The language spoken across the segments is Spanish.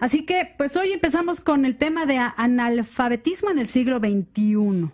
Así que, pues hoy empezamos con el tema de analfabetismo en el siglo XXI.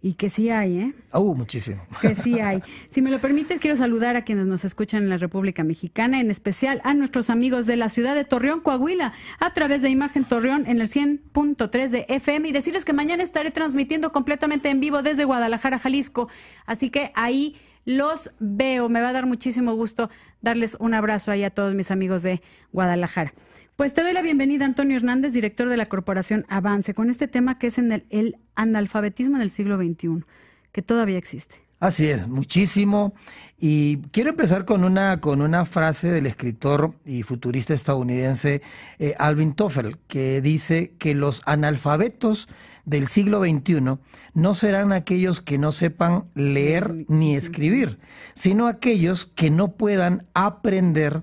Y que sí hay, ¿eh? Uh muchísimo. Que sí hay. Si me lo permites, quiero saludar a quienes nos escuchan en la República Mexicana, en especial a nuestros amigos de la ciudad de Torreón, Coahuila, a través de Imagen Torreón en el 100.3 de FM y decirles que mañana estaré transmitiendo completamente en vivo desde Guadalajara, Jalisco. Así que ahí los veo. Me va a dar muchísimo gusto darles un abrazo ahí a todos mis amigos de Guadalajara. Pues te doy la bienvenida, Antonio Hernández, director de la Corporación Avance, con este tema que es en el, analfabetismo del siglo XXI, que todavía existe. Así es, muchísimo. Y quiero empezar con una, con una frase del escritor y futurista estadounidense eh, Alvin Toffel, que dice que los analfabetos del siglo XXI no serán aquellos que no sepan leer ni escribir, sino aquellos que no puedan aprender,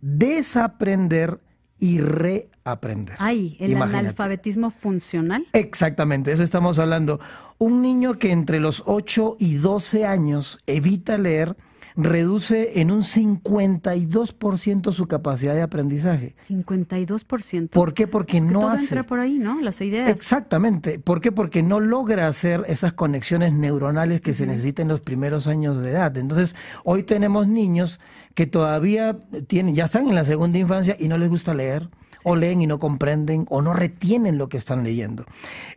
desaprender y reaprender. Ay, el analfabetismo funcional. Exactamente, eso estamos hablando. Un niño que entre los 8 y 12 años evita leer reduce en un 52% su capacidad de aprendizaje. 52%. ¿Por qué? Porque, no todo entra por ahí, ¿no? Las ideas. Exactamente. ¿Por qué? Porque no logra hacer esas conexiones neuronales que se necesitan en los primeros años de edad. Entonces, hoy tenemos niños que todavía tienen, ya están en la segunda infancia y no les gusta leer o leen y no comprenden o no retienen lo que están leyendo.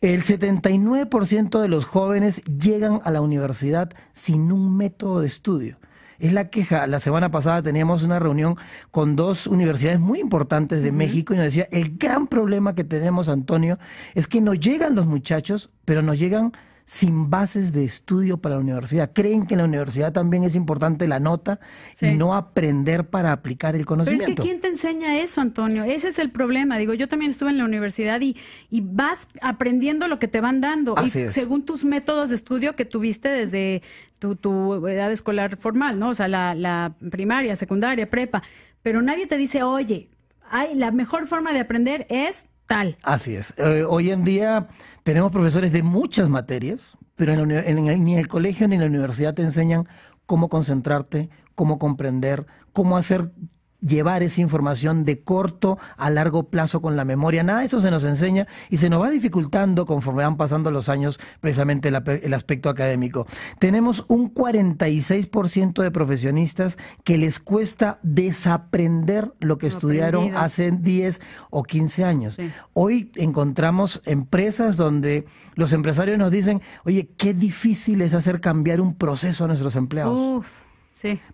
El 79% de los jóvenes llegan a la universidad sin un método de estudio es la queja. La semana pasada teníamos una reunión con dos universidades muy importantes de México y nos decía, el gran problema que tenemos, Antonio, es que no llegan los muchachos, pero nos llegan sin bases de estudio para la universidad. Creen que en la universidad también es importante la nota y no aprender para aplicar el conocimiento. Pero es que ¿quién te enseña eso, Antonio? Ese es el problema. Digo, yo también estuve en la universidad y, vas aprendiendo lo que te van dando. y según tus métodos de estudio que tuviste desde tu, edad escolar formal, ¿no? O sea, la, primaria, secundaria, prepa. Pero nadie te dice, oye, hay, la mejor forma de aprender es tal. Así es. Eh, hoy en día tenemos profesores de muchas materias, pero en ni el colegio ni la universidad te enseñan cómo concentrarte, cómo comprender, cómo hacer llevar esa información de corto a largo plazo con la memoria. Nada de eso se nos enseña y se nos va dificultando conforme van pasando los años precisamente el, aspecto académico. Tenemos un 46% de profesionistas que les cuesta desaprender lo que estudiaron hace 10 o 15 años. Hoy encontramos empresas donde los empresarios nos dicen, oye, qué difícil es hacer cambiar un proceso a nuestros empleados.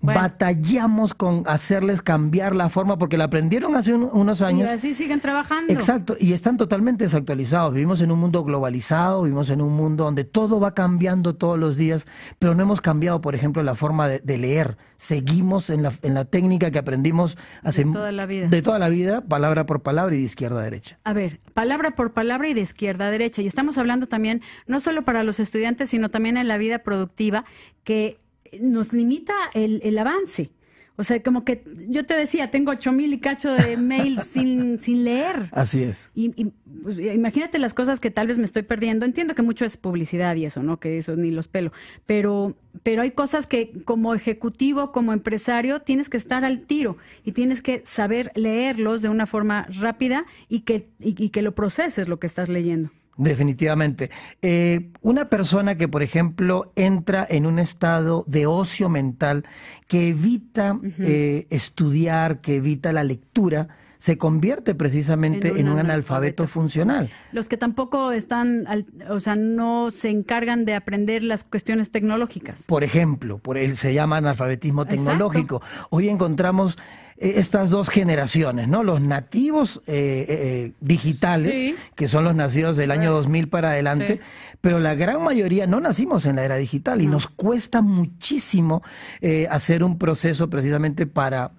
Batallamos con hacerles cambiar la forma porque la aprendieron hace unos años. Y así siguen trabajando. Exacto, y están totalmente desactualizados. Vivimos en un mundo globalizado, vivimos en un mundo donde todo va cambiando todos los días, pero no hemos cambiado, por ejemplo, la forma de, leer. Seguimos en la, en la, técnica que aprendimos hace. De toda la vida. De toda la vida, palabra por palabra y de izquierda a derecha. A ver, palabra por palabra y de izquierda a derecha. Y estamos hablando también, no solo para los estudiantes, sino también en la vida productiva, que nos limita el, el avance. O sea, como que yo te decía, tengo ocho mil y cacho de mails sin, sin leer. Así es. Y, pues, imagínate las cosas que tal vez me estoy perdiendo. Entiendo que mucho es publicidad y eso, ¿no? Que eso ni los pelo. Pero, pero hay cosas que como ejecutivo, como empresario, tienes que estar al tiro y tienes que saber leerlos de una forma rápida y que, y que lo proceses lo que estás leyendo. Definitivamente. Eh, una persona que, por ejemplo, entra en un estado de ocio mental, que evita eh, estudiar, que evita la lectura, se convierte precisamente en un, analfabeto, funcional. Los que tampoco están, o sea, no se encargan de aprender las cuestiones tecnológicas. Por ejemplo, por él se llama analfabetismo tecnológico. Hoy encontramos eh, estas dos generaciones, ¿no? Los nativos eh, eh, digitales, que son los nacidos del año 2000 para adelante, pero la gran mayoría no nacimos en la era digital y nos cuesta muchísimo hacer un proceso precisamente para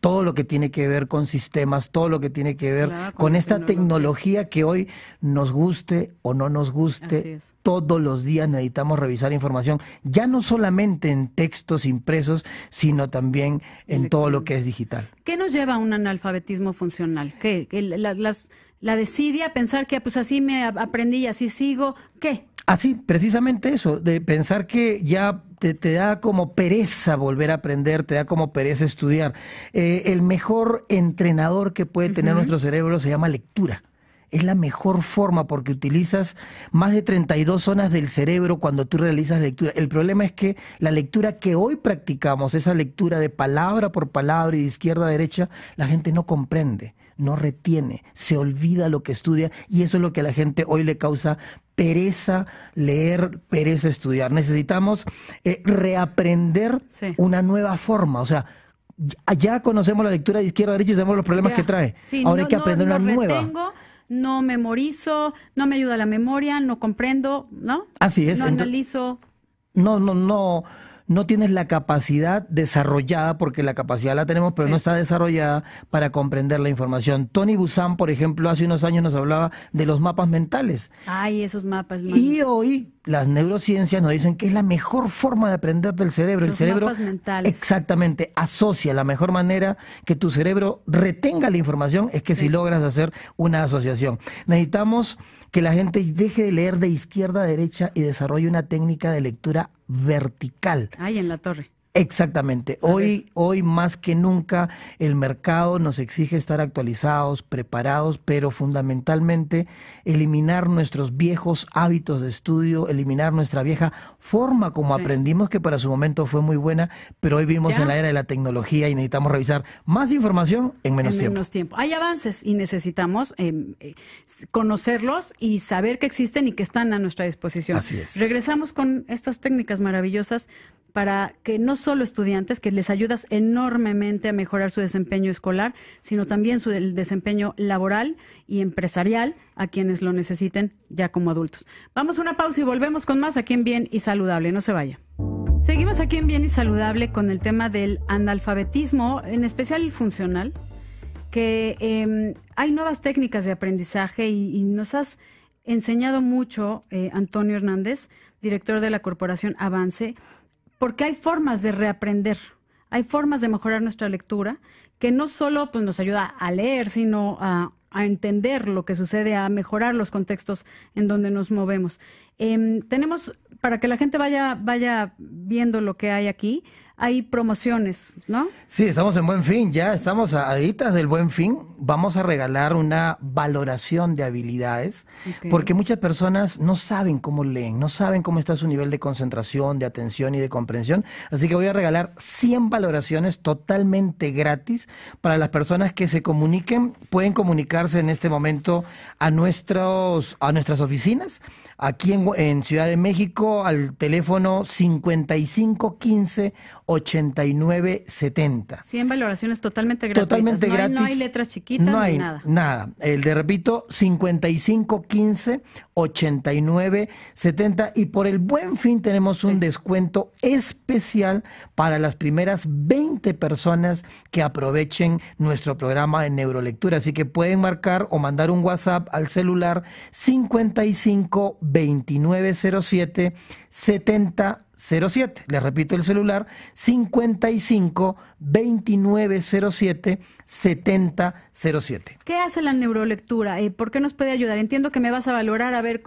todo lo que tiene que ver con sistemas, todo lo que tiene que ver con, esta tecnología. que hoy nos guste o no nos guste, todos los días necesitamos revisar información, ya no solamente en textos impresos, sino también en todo lo que es digital. ¿Qué nos lleva a un analfabetismo funcional? la, las, a pensar que ah, pues así me aprendí y así sigo? ¿Qué? Así, precisamente eso, de pensar que ya te, da como pereza volver a aprender, te da como pereza estudiar. Eh, el mejor entrenador que puede tener nuestro cerebro se llama lectura es la mejor forma porque utilizas más de 32 zonas del cerebro cuando tú realizas lectura. El problema es que la lectura que hoy practicamos, esa lectura de palabra por palabra y de izquierda a derecha, la gente no comprende, no retiene, se olvida lo que estudia y eso es lo que a la gente hoy le causa pereza leer, pereza estudiar. Necesitamos eh, reaprender una nueva forma, o sea, ya conocemos la lectura de izquierda a derecha y sabemos los problemas que trae. Ahora hay que aprender una nueva no memorizo, no me ayuda la memoria, no comprendo, ¿no? Así es. No analizo. No, no, no, no tienes la capacidad desarrollada, porque la capacidad la tenemos, pero no está desarrollada para comprender la información. Tony Busan, por ejemplo, hace unos años nos hablaba de los mapas mentales. Ay, esos mapas. Y hoy las neurociencias nos dicen que es la mejor forma de aprender del cerebro. Los el cerebro mapas mentales. exactamente asocia la mejor manera que tu cerebro retenga la información es que si logras hacer una asociación. Necesitamos que la gente deje de leer de izquierda a derecha y desarrolle una técnica de lectura vertical. Ay, en la torre. Exactamente. Hoy, hoy más que nunca el mercado nos exige estar actualizados, preparados, pero fundamentalmente eliminar nuestros viejos hábitos de estudio, eliminar nuestra vieja forma como aprendimos, que para su momento fue muy buena, pero hoy vivimos en la era de la tecnología y necesitamos revisar más información en menos tiempo. Hay avances y necesitamos em, eh, conocerlos y saber que existen y que están a nuestra disposición. Así es. Regresamos con estas técnicas maravillosas para que no solo estudiantes, que les ayudas enormemente a mejorar su desempeño escolar, sino también su desempeño laboral y empresarial a quienes lo necesiten ya como adultos. Vamos a una pausa y volvemos con más aquí en Bien y Saludable. No se vaya. Seguimos aquí en Bien y Saludable con el tema del analfabetismo, en especial el funcional, que em, hay nuevas técnicas de aprendizaje y, nos has enseñado mucho, eh, Antonio Hernández, director de la Corporación Avance, porque hay formas de reaprender, hay formas de mejorar nuestra lectura que no solo pues, nos ayuda a leer, sino a, entender lo que sucede, a mejorar los contextos en donde nos movemos. Em, tenemos, para que la gente vaya, vaya viendo lo que hay aquí, hay promociones, ¿no? Sí, estamos en buen fin, ya estamos a del buen fin. Vamos a regalar una valoración de habilidades, porque muchas personas no saben cómo leen, no saben cómo está su nivel de concentración, de atención y de comprensión. Así que voy a regalar 100 valoraciones totalmente gratis para las personas que se comuniquen. Pueden comunicarse en este momento a, nuestros, a nuestras oficinas, aquí en, en Ciudad de México, al teléfono 5515. 8970. 100 valoraciones totalmente gratis Totalmente gratis. no hay letras chiquitas, no hay nada. Nada. El de repito, 5515 8970. Y por el buen fin tenemos un descuento especial para las primeras 20 personas que aprovechen nuestro programa de neurolectura. Así que pueden marcar o mandar un WhatsApp al celular 55 70 07. le repito el celular 55 2907 7007. ¿Qué hace la neurolectura? ¿Por qué nos puede ayudar? Entiendo que me vas a valorar a ver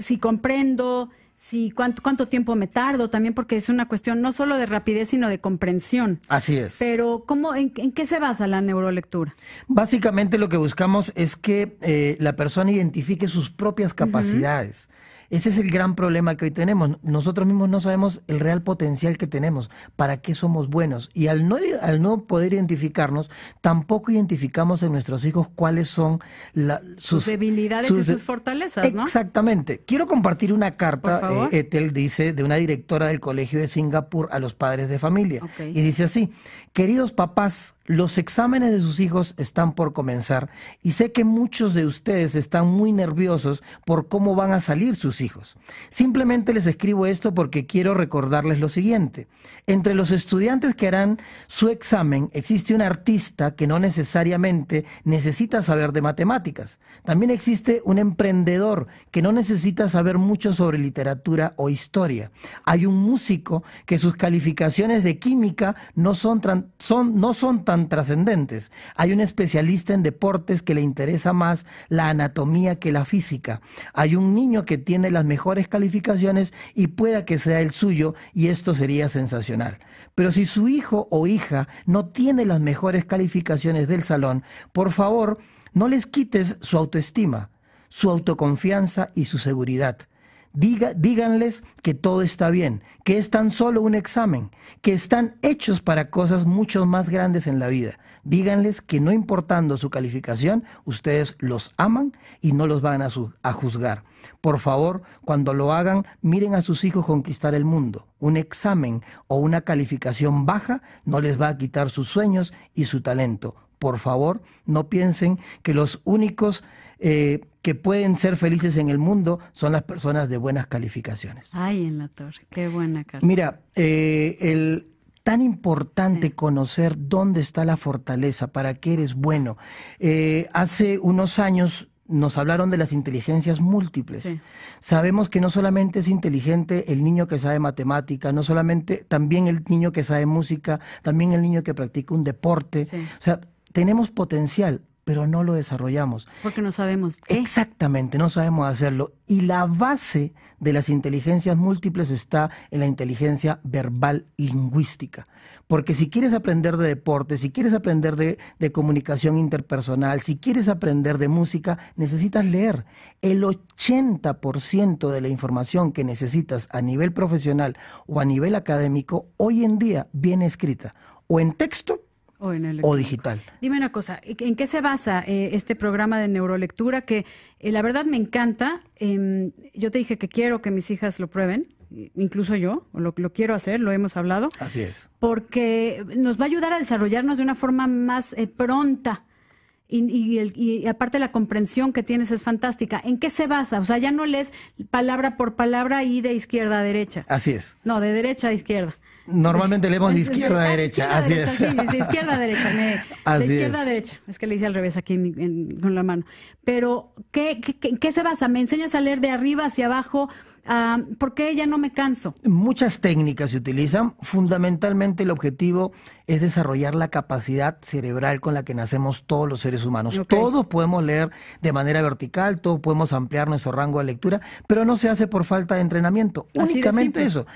si comprendo, si cuánto, tiempo me tardo, también porque es una cuestión no solo de rapidez, sino de comprensión. Así es. Pero ¿cómo, en, qué se basa la neurolectura? Básicamente lo que buscamos es que la persona identifique sus propias capacidades. Ese es el gran problema que hoy tenemos. Nosotros mismos no sabemos el real potencial que tenemos, para qué somos buenos. Y al no, al no poder identificarnos, tampoco identificamos en nuestros hijos cuáles son sus, debilidades y sus fortalezas. Exactamente. Quiero compartir una carta, eh, Ethel dice, de una directora del Colegio de Singapur a los padres de familia. Y dice así, queridos papás, los exámenes de sus hijos están por comenzar y sé que muchos de ustedes están muy nerviosos por cómo van a salir sus hijos. Simplemente les escribo esto porque quiero recordarles lo siguiente. Entre los estudiantes que harán su examen existe un artista que no necesariamente necesita saber de matemáticas. También existe un emprendedor que no necesita saber mucho sobre literatura o historia. Hay un músico que sus calificaciones de química no son, son, no son tan trascendentes. Hay un especialista en deportes que le interesa más la anatomía que la física. Hay un niño que tiene las mejores calificaciones y pueda que sea el suyo y esto sería sensacional. Pero si su hijo o hija no tiene las mejores calificaciones del salón, por favor, no les quites su autoestima, su autoconfianza y su seguridad díganles que todo está bien, que es tan solo un examen, que están hechos para cosas mucho más grandes en la vida. Díganles que no importando su calificación, ustedes los aman y no los van a, juzgar. Por favor, cuando lo hagan, miren a sus hijos conquistar el mundo. Un examen o una calificación baja no les va a quitar sus sueños y su talento. Por favor, no piensen que los únicos eh, que pueden ser felices en el mundo son las personas de buenas calificaciones. Ay, en la torre, qué buena carta. Mira, eh, el, tan importante conocer dónde está la fortaleza, para qué eres bueno. Eh, hace unos años nos hablaron de las inteligencias múltiples. Sabemos que no solamente es inteligente el niño que sabe matemática, no solamente también el niño que sabe música, también el niño que practica un deporte. O sea, tenemos potencial pero no lo desarrollamos. Porque no sabemos Exactamente, no sabemos hacerlo. Y la base de las inteligencias múltiples está en la inteligencia verbal lingüística. Porque si quieres aprender de deporte, si quieres aprender de, de comunicación interpersonal, si quieres aprender de música, necesitas leer. El 80% de la información que necesitas a nivel profesional o a nivel académico hoy en día viene escrita o en texto o, digital. Dime una cosa, ¿en qué se basa eh, este programa de neurolectura que eh, la verdad me encanta? Em, yo te dije que quiero que mis hijas lo prueben, incluso yo, lo, lo quiero hacer, lo hemos hablado. Así es. Porque nos va a ayudar a desarrollarnos de una forma más eh, pronta. Y, y, aparte la comprensión que tienes es fantástica. ¿En qué se basa? O sea, ya no lees palabra por palabra y de izquierda a derecha. Así es. No, de derecha a izquierda. Normalmente leemos de izquierda a ah, derecha. Así es. Sí, de izquierda a derecha. de izquierda es. a derecha. Es que le hice al revés aquí con la mano. Pero, ¿qué, qué, se basa? ¿Me enseñas a leer de arriba hacia abajo? Ah, ¿Por qué ya no me canso? Muchas técnicas se utilizan. Fundamentalmente el objetivo es desarrollar la capacidad cerebral con la que nacemos todos los seres humanos. Todos podemos leer de manera vertical, todos podemos ampliar nuestro rango de lectura, pero no se hace por falta de entrenamiento. Únicamente eso.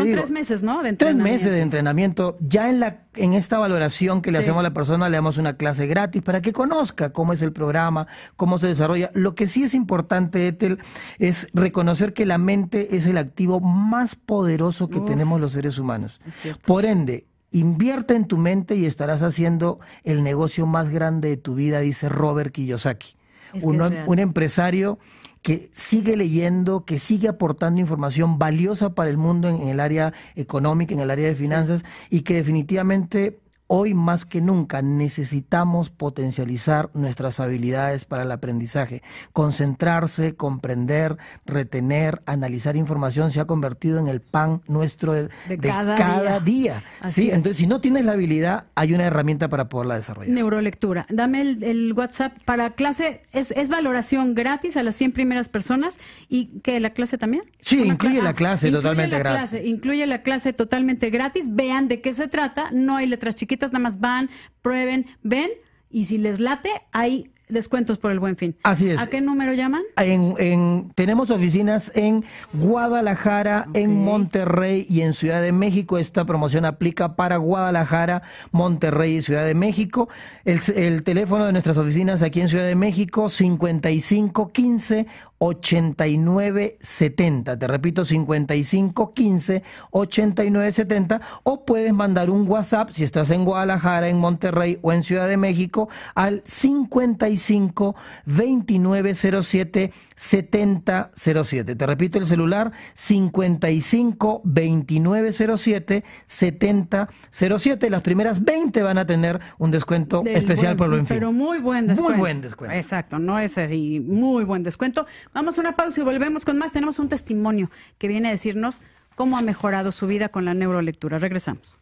Son tres meses, ¿no? De tres meses de entrenamiento. Ya en, la, en esta valoración que le hacemos a la persona, le damos una clase gratis para que conozca cómo es el programa, cómo se desarrolla. Lo que sí es importante, Ethel, es reconocer que la mente es el activo más poderoso que tenemos los seres humanos. Por ende, invierte en tu mente y estarás haciendo el negocio más grande de tu vida, dice Robert Kiyosaki. un empresario que sigue leyendo, que sigue aportando información valiosa para el mundo en, el área económica, en el área de finanzas y que definitivamente Hoy más que nunca necesitamos potencializar nuestras habilidades para el aprendizaje. Concentrarse, comprender, retener, analizar información se ha convertido en el pan nuestro de, cada, día. entonces si no tienes la habilidad, hay una herramienta para poderla desarrollar. Neurolectura. Dame el, WhatsApp para clase. Es, valoración gratis a las 100 primeras personas y que la clase también. Sí, incluye la ah, clase totalmente gratis. incluye la clase totalmente gratis. Vean de qué se trata. No hay letras chiquitas nada más van, prueben, ven y si les late, hay descuentos por el buen fin. Así es. ¿A qué número llaman? En, tenemos oficinas en Guadalajara, en Monterrey y en Ciudad de México. Esta promoción aplica para Guadalajara, Monterrey y Ciudad de México. El, el teléfono de nuestras oficinas aquí en Ciudad de México, 5515 8970. Te repito, 5515 8970. O puedes mandar un WhatsApp si estás en Guadalajara, en Monterrey o en Ciudad de México al 55 2907 7007. Te repito el celular 55 2907 7007. Las primeras 20 van a tener un descuento especial por lo Fin. Pero muy buen descuento. Muy buen descuento. Exacto, no es así, muy buen descuento. Vamos a una pausa y volvemos con más. Tenemos un testimonio que viene a decirnos cómo ha mejorado su vida con la neurolectura. Regresamos.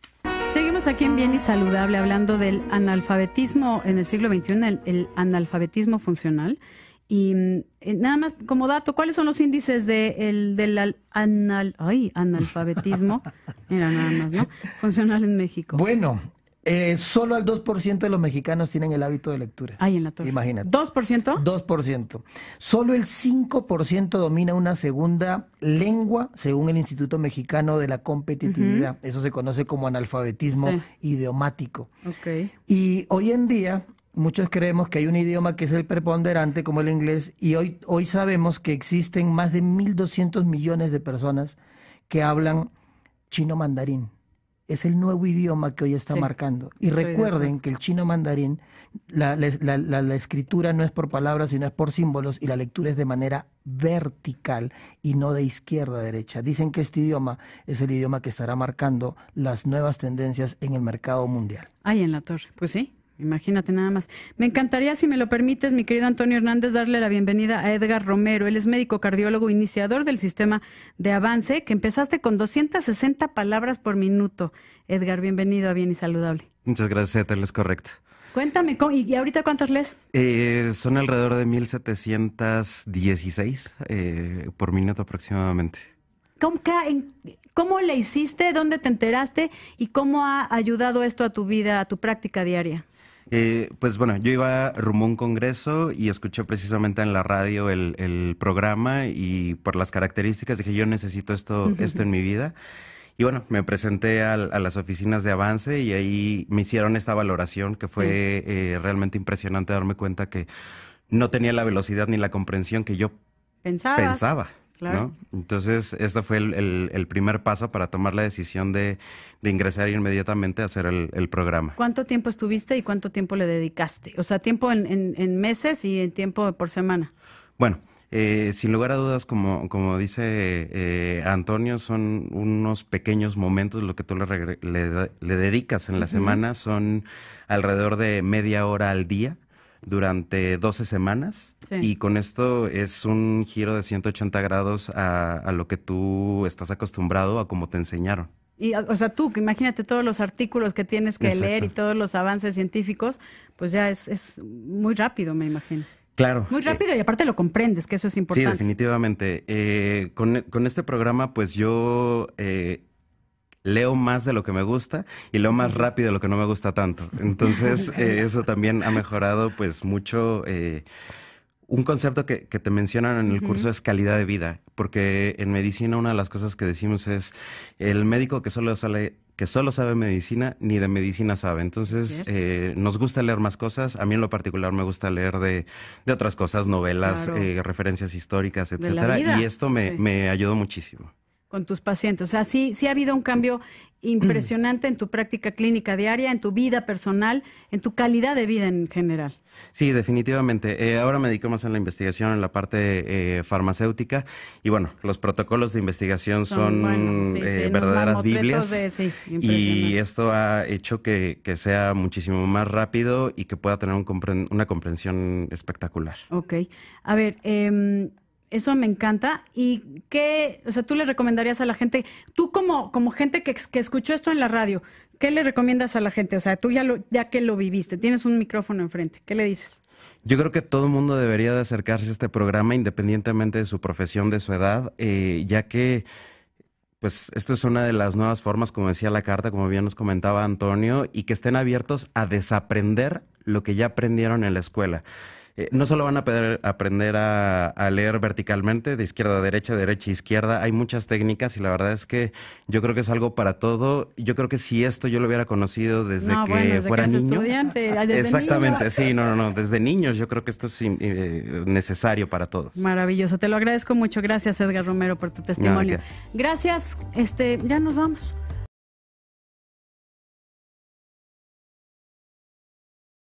Seguimos aquí en Bien y Saludable hablando del analfabetismo en el siglo XXI, el, analfabetismo funcional. Y mm, eh, nada más como dato, ¿cuáles son los índices de, del anal, ay, analfabetismo? Mira, nada más, ¿no? Funcional en México. Bueno, eh, solo el 2% de los mexicanos tienen el hábito de lectura. Ahí en la torre. Imagínate. ¿2%? 2%. Solo el 5% domina una segunda lengua, según el Instituto Mexicano de la Competitividad. Eso se conoce como analfabetismo idiomático. Y hoy en día, muchos creemos que hay un idioma que es el preponderante, como el inglés, y hoy, hoy sabemos que existen más de 1.200 millones de personas que hablan chino mandarín es el nuevo idioma que hoy está marcando. Y recuerden que el chino mandarín, la, la, escritura no es por palabras, sino es por símbolos y la lectura es de manera vertical y no de izquierda a derecha. Dicen que este idioma es el idioma que estará marcando las nuevas tendencias en el mercado mundial. Ahí en la torre, pues sí. Imagínate nada más. Me encantaría, si me lo permites, mi querido Antonio Hernández, darle la bienvenida a Edgar Romero. Él es médico cardiólogo, iniciador del sistema de avance, que empezaste con 260 palabras por minuto. Edgar, bienvenido a Bien y Saludable. Muchas gracias, Etel, es correcto. Cuéntame, ¿y ahorita cuántas lees? Eh, son alrededor de 1716 eh, por minuto aproximadamente. ¿Cómo le hiciste? ¿Dónde te enteraste? ¿Y cómo ha ayudado esto a tu vida, a tu práctica diaria? Eh, pues bueno, yo iba rumbo a un congreso y escuché precisamente en la radio el, programa y por las características dije yo necesito esto, esto en mi vida. Y bueno, me presenté a, las oficinas de avance y ahí me hicieron esta valoración que fue eh, realmente impresionante darme cuenta que no tenía la velocidad ni la comprensión que yo pensaba. Entonces, este fue el, primer paso para tomar la decisión de, ingresar inmediatamente a hacer el, programa. ¿Cuánto tiempo estuviste y cuánto tiempo le dedicaste? O sea, tiempo en, meses y en tiempo por semana. Bueno, eh, sin lugar a dudas, como, dice eh, Antonio, son unos pequeños momentos lo que tú le, dedicas en la semana, son alrededor de media hora al día durante 12 semanas y con esto es un giro de 180 grados a, lo que tú estás acostumbrado a como te enseñaron. Y, o sea, tú, imagínate todos los artículos que tienes que leer y todos los avances científicos, pues ya es, muy rápido, me imagino. Claro. Muy eh, rápido y aparte lo comprendes, que eso es importante. Sí, definitivamente. Eh, con, con, este programa, pues yo eh, leo más de lo que me gusta y leo más rápido de lo que no me gusta tanto. Entonces, eh, eso también ha mejorado pues mucho. Eh, un concepto que, te mencionan en el curso es calidad de vida, porque en medicina una de las cosas que decimos es el médico que solo que solo sabe medicina ni de medicina sabe. Entonces, eh, nos gusta leer más cosas. A mí en lo particular me gusta leer de, otras cosas, novelas, referencias históricas, etcétera. Y esto me, me ayudó muchísimo con tus pacientes. O sea, sí, sí ha habido un cambio impresionante en tu práctica clínica diaria, en tu vida personal, en tu calidad de vida en general. Sí, definitivamente. Eh, ahora me dedico más a la investigación en la parte eh, farmacéutica y bueno, los protocolos de investigación son, eh, verdaderas Biblias y esto ha hecho que, sea muchísimo más rápido y que pueda tener una comprensión espectacular. Ok. A ver, em, eso me encanta. ¿Y qué, o sea, tú le recomendarías a la gente, tú como, como gente que, escuchó esto en la radio, ¿qué le recomiendas a la gente? O sea, tú ya, lo, ya que lo viviste, tienes un micrófono enfrente, ¿qué le dices? Yo creo que todo el mundo debería de acercarse a este programa independientemente de su profesión, de su edad, eh, ya que pues esto es una de las nuevas formas, como decía la carta, como bien nos comentaba Antonio, y que estén abiertos a desaprender lo que ya aprendieron en la escuela. Eh, no solo van a poder aprender a, leer verticalmente, de izquierda a derecha, derecha a izquierda, hay muchas técnicas y la verdad es que yo creo que es algo para todo. Yo creo que si esto yo lo hubiera conocido desde que desde fuera niño. exactamente, sí, no, no, no, desde niños yo creo que esto es eh, necesario para todos. Maravilloso, te lo agradezco mucho. Gracias Edgar Romero por tu testimonio. Gracias, este, ya nos vamos.